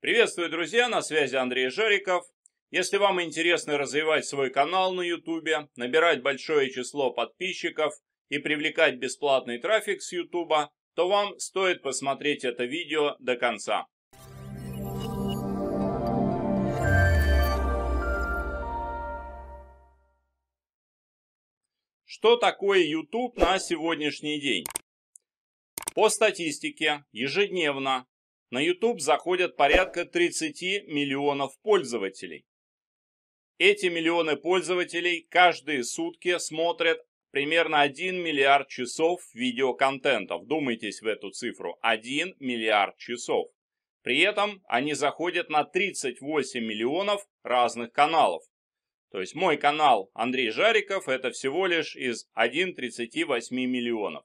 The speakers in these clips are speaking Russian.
Приветствую, друзья, на связи Андрей Жориков. Если вам интересно развивать свой канал на YouTube, набирать большое число подписчиков и привлекать бесплатный трафик с YouTube, то вам стоит посмотреть это видео до конца. Что такое YouTube на сегодняшний день? По статистике, ежедневно на YouTube заходят порядка 30 миллионов пользователей. Эти миллионы пользователей каждые сутки смотрят примерно 1 миллиард часов видеоконтента. Вдумайтесь в эту цифру. 1 миллиард часов. При этом они заходят на 38 миллионов разных каналов. То есть мой канал Андрей Жариков это всего лишь из 1,38 миллионов.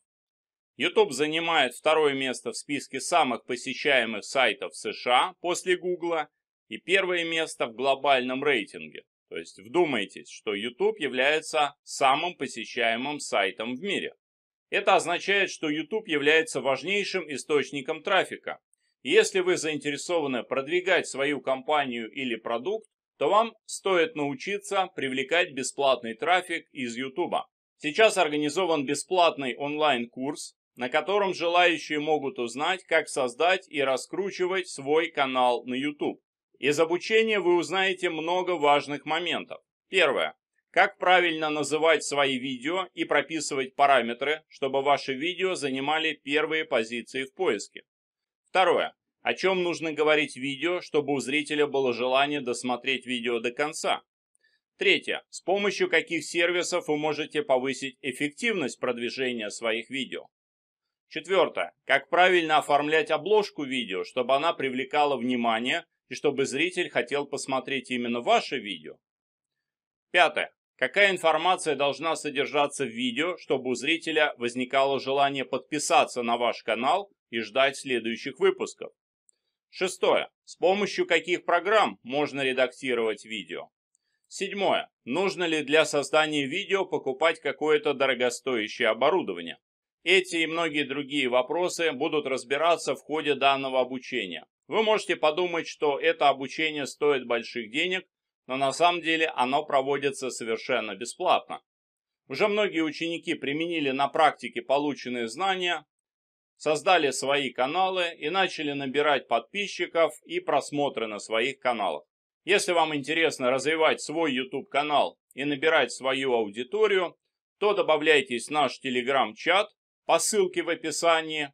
YouTube занимает второе место в списке самых посещаемых сайтов США после Google и первое место в глобальном рейтинге. То есть вдумайтесь, что YouTube является самым посещаемым сайтом в мире. Это означает, что YouTube является важнейшим источником трафика. если вы заинтересованы продвигать свою компанию или продукт, то вам стоит научиться привлекать бесплатный трафик из YouTube. Сейчас организован бесплатный онлайн-курс на котором желающие могут узнать, как создать и раскручивать свой канал на YouTube. Из обучения вы узнаете много важных моментов. Первое. Как правильно называть свои видео и прописывать параметры, чтобы ваши видео занимали первые позиции в поиске. Второе. О чем нужно говорить в видео, чтобы у зрителя было желание досмотреть видео до конца. Третье. С помощью каких сервисов вы можете повысить эффективность продвижения своих видео. Четвертое. Как правильно оформлять обложку видео, чтобы она привлекала внимание и чтобы зритель хотел посмотреть именно ваше видео. Пятое. Какая информация должна содержаться в видео, чтобы у зрителя возникало желание подписаться на ваш канал и ждать следующих выпусков. Шестое. С помощью каких программ можно редактировать видео? Седьмое. Нужно ли для создания видео покупать какое-то дорогостоящее оборудование? Эти и многие другие вопросы будут разбираться в ходе данного обучения. Вы можете подумать, что это обучение стоит больших денег, но на самом деле оно проводится совершенно бесплатно. Уже многие ученики применили на практике полученные знания, создали свои каналы и начали набирать подписчиков и просмотры на своих каналах. Если вам интересно развивать свой YouTube-канал и набирать свою аудиторию, то добавляйтесь в наш телеграм-чат, по ссылке в описании.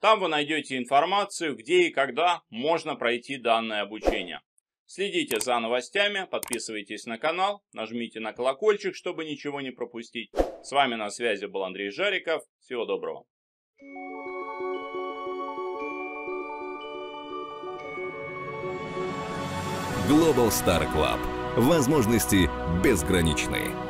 Там вы найдете информацию, где и когда можно пройти данное обучение. Следите за новостями, подписывайтесь на канал, нажмите на колокольчик, чтобы ничего не пропустить. С вами на связи был Андрей Жариков. Всего доброго. Global Star Club. Возможности безграничные.